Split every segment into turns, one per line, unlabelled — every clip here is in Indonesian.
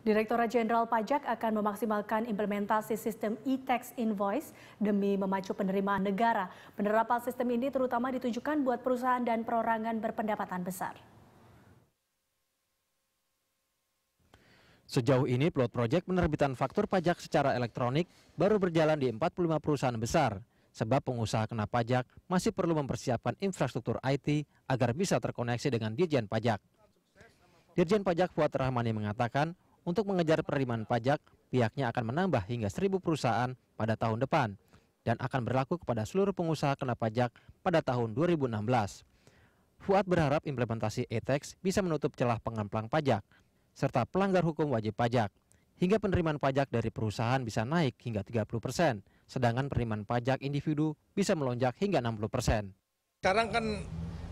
Direktorat Jenderal Pajak akan memaksimalkan implementasi sistem e-tax invoice demi memacu penerimaan negara. Penerapan sistem ini terutama ditujukan buat perusahaan dan perorangan berpendapatan besar. Sejauh ini pilot proyek penerbitan faktur pajak secara elektronik baru berjalan di 45 perusahaan besar. Sebab pengusaha kena pajak masih perlu mempersiapkan infrastruktur IT agar bisa terkoneksi dengan Dirjen Pajak. Dirjen Pajak Fuad Rahmani mengatakan untuk mengejar penerimaan pajak, pihaknya akan menambah hingga 1.000 perusahaan pada tahun depan dan akan berlaku kepada seluruh pengusaha kena pajak pada tahun 2016. Fuad berharap implementasi e bisa menutup celah pengamplang pajak serta pelanggar hukum wajib pajak. Hingga penerimaan pajak dari perusahaan bisa naik hingga 30 persen, sedangkan penerimaan pajak individu bisa melonjak hingga 60 persen.
Sekarang kan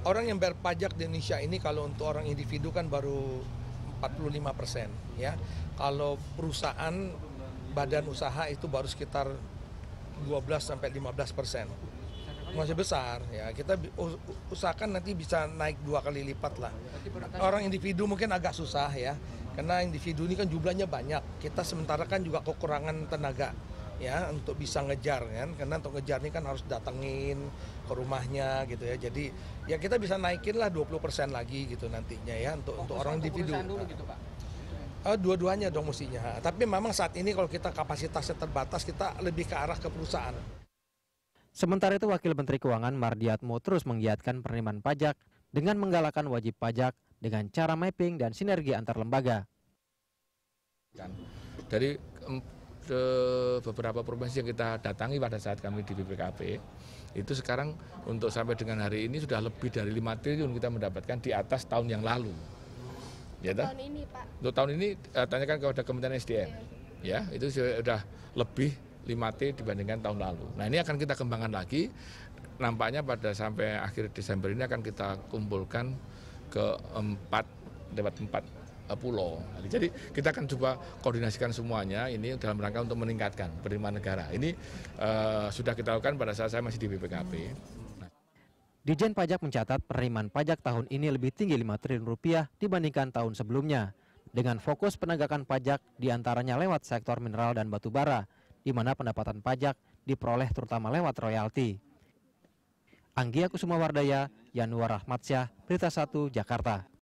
orang yang bayar pajak di Indonesia ini kalau untuk orang individu kan baru 45 persen. Ya, kalau perusahaan badan usaha itu baru sekitar 12 sampai 15 persen. Masih besar ya. Kita usahakan nanti bisa naik dua kali lipat lah. Orang individu mungkin agak susah ya, karena individu ini kan jumlahnya banyak. Kita sementara kan juga kekurangan tenaga ya untuk bisa ngejar kan karena untuk ngejar ini kan harus datengin ke rumahnya gitu ya jadi ya kita bisa naikin lah 20% lagi gitu nantinya ya untuk Fokus oh, untuk orang individu dulu gitu, Pak. Eh, dua-duanya dong mestinya tapi memang saat ini kalau kita kapasitasnya terbatas kita lebih ke arah ke perusahaan
Sementara itu Wakil Menteri Keuangan Mardiatmo terus menggiatkan penerimaan pajak dengan menggalakkan wajib pajak dengan cara mapping dan sinergi antar lembaga.
Kan. Dari beberapa provinsi yang kita datangi pada saat kami di BPKP itu sekarang untuk sampai dengan hari ini sudah lebih dari 5 triliun kita mendapatkan di atas tahun yang lalu. Ya, tahun ini Pak. Untuk tahun ini eh, tanyakan kepada Kementerian SDM. Iya, ya, itu sudah lebih 5T dibandingkan tahun lalu. Nah, ini akan kita kembangkan lagi. Nampaknya pada sampai akhir Desember ini akan kita kumpulkan ke empat lewat empat pulau. Nah, jadi kita akan coba koordinasikan semuanya ini dalam rangka untuk meningkatkan penerimaan negara. Ini uh, sudah kita lakukan pada saat saya masih di BPKP. Nah.
Dijen Pajak mencatat penerimaan pajak tahun ini lebih tinggi 5 triliun rupiah dibandingkan tahun sebelumnya. Dengan fokus penegakan pajak diantaranya lewat sektor mineral dan batu bara, di mana pendapatan pajak diperoleh terutama lewat royalti. Anggia Kusuma Wardaya, Yanuar Rahmatsyah, Berita 1, Jakarta.